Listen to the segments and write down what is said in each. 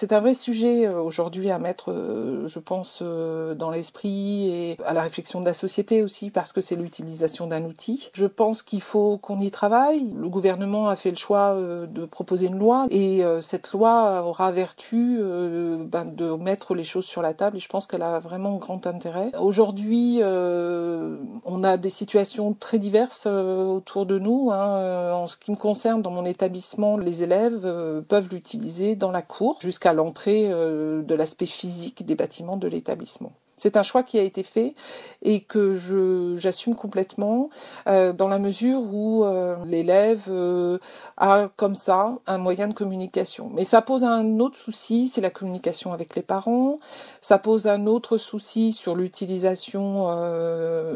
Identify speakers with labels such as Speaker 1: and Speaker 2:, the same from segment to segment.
Speaker 1: C'est un vrai sujet euh, aujourd'hui à mettre, euh, je pense, euh, dans l'esprit et à la réflexion de la société aussi, parce que c'est l'utilisation d'un outil. Je pense qu'il faut qu'on y travaille. Le gouvernement a fait le choix de proposer une loi et cette loi aura vertu ben, de mettre les choses sur la table et je pense qu'elle a vraiment grand intérêt. Aujourd'hui, on a des situations très diverses autour de nous. Hein. En ce qui me concerne, dans mon établissement, les élèves peuvent l'utiliser dans la cour jusqu'à à l'entrée euh, de l'aspect physique des bâtiments de l'établissement. C'est un choix qui a été fait et que je, j'assume complètement euh, dans la mesure où euh, l'élève euh, a comme ça un moyen de communication. Mais ça pose un autre souci, c'est la communication avec les parents. Ça pose un autre souci sur l'utilisation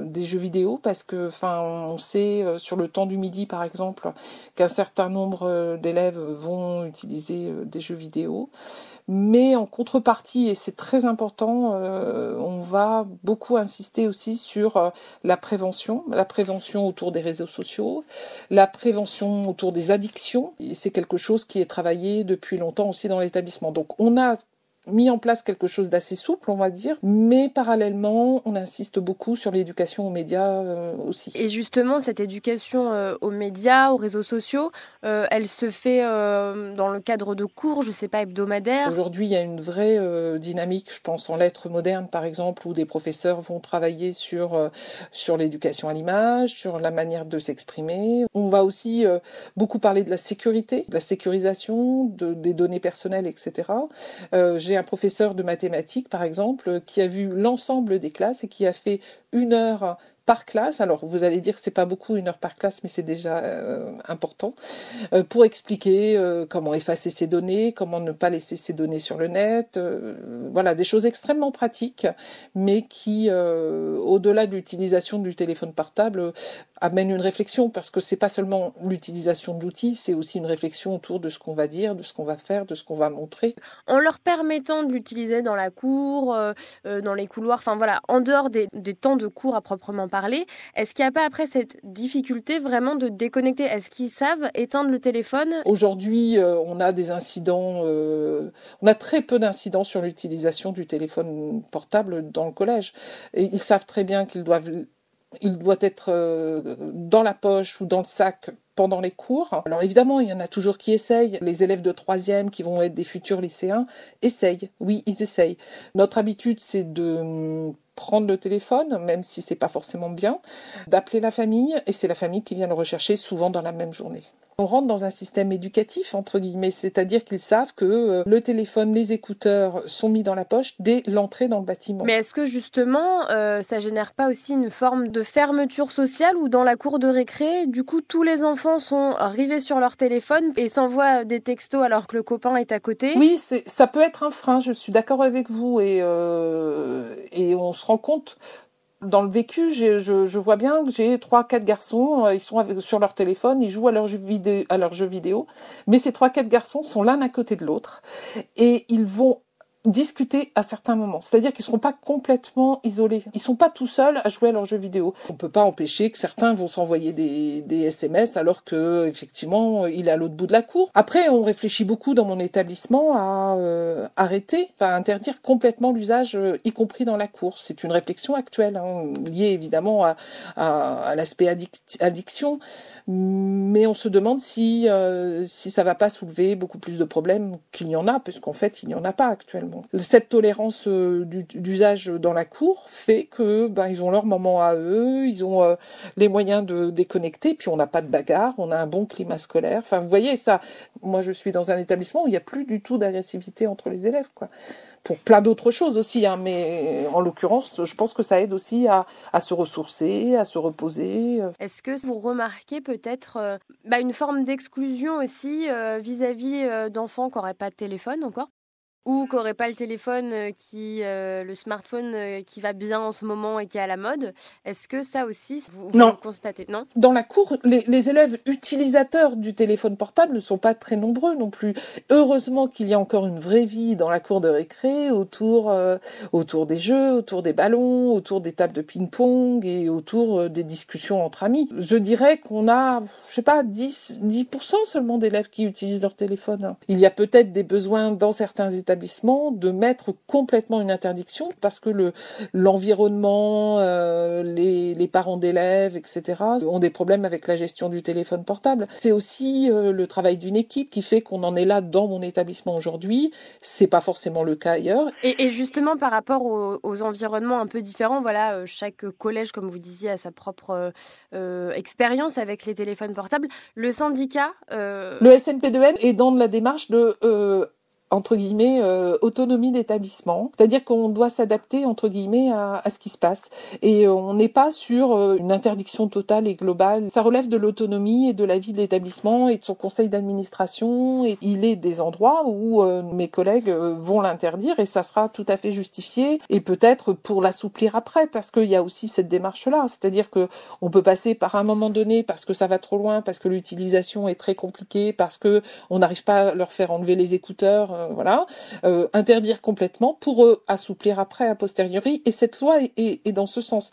Speaker 1: des jeux vidéo parce que, enfin, on sait sur le temps du midi par exemple qu'un certain nombre d'élèves vont utiliser des jeux vidéo. Mais en contrepartie, et c'est très important, on on va beaucoup insister aussi sur euh, la prévention, la prévention autour des réseaux sociaux, la prévention autour des addictions. C'est quelque chose qui est travaillé depuis longtemps aussi dans l'établissement. Donc on a mis en place quelque chose d'assez souple, on va dire, mais
Speaker 2: parallèlement, on insiste beaucoup sur l'éducation aux médias euh, aussi. Et justement, cette éducation euh, aux médias, aux réseaux sociaux, euh, elle se fait dans le cadre de cours, je sais pas, hebdomadaires. Aujourd'hui, il y a une vraie dynamique, je pense, en lettres modernes, par exemple,
Speaker 1: où des professeurs vont travailler sur sur l'éducation à l'image, sur la manière de s'exprimer. On va aussi beaucoup parler de la sécurité, de la sécurisation des données personnelles, etc. J'ai un professeur de mathématiques, par exemple, qui a vu l'ensemble des classes et qui a fait une heure par classe. Alors vous allez dire c'est pas beaucoup une heure par classe, mais c'est déjà euh, important euh, pour expliquer euh, comment effacer ces données, comment ne pas laisser ces données sur le net. voilà des choses extrêmement pratiques, mais qui, au-delà de l'utilisation du téléphone portable, amène une réflexion parce que c'est pas seulement l'utilisation de l'outil, c'est aussi une réflexion autour de ce qu'on va dire, de ce qu'on va faire,
Speaker 2: de ce qu'on va montrer. En leur permettant de l'utiliser dans la cour, dans les couloirs, enfin voilà, en dehors des, des temps de cours à proprement parler est-ce qu'il n'y a pas après cette difficulté vraiment de déconnecter Est-ce qu'ils savent éteindre le téléphone
Speaker 1: Aujourd'hui, euh, on a des incidents, euh, on a très peu d'incidents sur l'utilisation du téléphone portable dans le collège. Et ils savent très bien qu'ils doivent il doit être euh, dans la poche ou dans le sac pendant les cours. Alors évidemment, il y en a toujours qui essayent. Les élèves de troisième qui vont être des futurs lycéens essayent. Oui, ils essayent. Notre habitude, c'est de hum, prendre le téléphone, même si c'est pas forcément bien, d'appeler la famille, et c'est la famille qui vient le rechercher souvent dans la même journée on rentre dans un système éducatif, entre guillemets, c'est-à-dire qu'ils savent que euh, le téléphone, les écouteurs sont mis dans la poche dès l'entrée dans le bâtiment. Mais
Speaker 2: est-ce que justement, euh, ça génère pas aussi une forme de fermeture sociale où dans la cour de récré, du coup, tous les enfants sont rivés sur leur téléphone et s'envoient des textos alors que le copain est à côté Oui,
Speaker 1: ça peut être un frein, je suis d'accord avec vous, et euh, on se rend compte dans le vécu, je, vois bien que j'ai trois, quatre garçons, euh, ils sont sur leur téléphone, ils jouent à leur jeux vidéo, vidéo, mais ces trois, quatre garçons sont l'un à côté de l'autre et ils vont discuter à certains moments. C'est-à-dire qu'ils ne seront pas complètement isolés. Ils ne sont pas tout seuls à jouer à leurs jeux vidéo. On ne peut pas empêcher que certains vont s'envoyer des, SMS alors que effectivement il est à l'autre bout de la cour. Après, on réfléchit beaucoup dans mon établissement à euh, arrêter, à interdire complètement l'usage, euh, y compris dans la cour. C'est une réflexion actuelle, hein, liée évidemment à, l'aspect addiction. Mais on se demande si, euh, si ça ne va pas soulever beaucoup plus de problèmes qu'il n'y en a, puisqu'en fait, il n'y en a pas actuellement. Cette tolérance euh, d'usage dans la cour fait que ben, ils ont leur moment à eux, ils ont euh, les moyens de déconnecter, puis on n'a pas de bagarre, on a un bon climat scolaire. Enfin, vous voyez ça. Moi, je suis dans un établissement où il n'y a plus du tout d'agressivité entre les élèves, quoi pour plein d'autres choses aussi, hein, mais en l'occurrence, je pense que ça aide aussi à, se ressourcer, à se reposer. Euh.
Speaker 2: Est-ce que vous remarquez peut-être bah, une forme d'exclusion aussi vis-à-vis d'enfants qui n'auraient pas de téléphone encore ou qu'on n'aurait pas le téléphone, euh, qui, euh, le smartphone euh, qui va bien en ce moment et qui est à la mode. Est-ce que ça aussi, vous, le constatez Non.
Speaker 1: Dans la cour, les, élèves utilisateurs du téléphone portable ne sont pas très nombreux non plus. Heureusement qu'il y a encore une vraie vie dans la cour de récré, autour, autour des jeux, autour des ballons, autour des tables de ping-pong et autour des discussions entre amis. Je dirais qu'on a, je sais pas, 10, 10% seulement d'élèves qui utilisent leur téléphone. Il y a peut-être des besoins dans certains états de mettre complètement une interdiction parce que le l'environnement, euh, les, parents d'élèves, etc. ont des problèmes avec la gestion du téléphone portable. C'est aussi euh, le travail d'une équipe qui fait qu'on en est là dans mon établissement aujourd'hui. C'est pas forcément le cas ailleurs.
Speaker 2: Et, justement par rapport aux, environnements un peu différents, voilà, euh, chaque collège, comme vous disiez, a sa propre expérience avec les téléphones portables. Le syndicat, le
Speaker 1: SNP2N est dans la démarche de entre guillemets euh, autonomie d'établissement, c'est-à-dire qu'on doit s'adapter entre guillemets à, à, ce qui se passe et euh, on n'est pas sur euh, une interdiction totale et globale. Ça relève de l'autonomie et de la vie de l'établissement et de son conseil d'administration et il est des endroits où mes collègues vont l'interdire et ça sera tout à fait justifié et peut-être pour l'assouplir après parce qu'il y a aussi cette démarche là, c'est-à-dire que on peut passer par un moment donné parce que ça va trop loin, parce que l'utilisation est très compliquée, parce que on n'arrive pas à leur faire enlever les écouteurs euh, voilà, euh, interdire complètement pour eux, assouplir après a posteriori. Et cette loi est dans ce sens.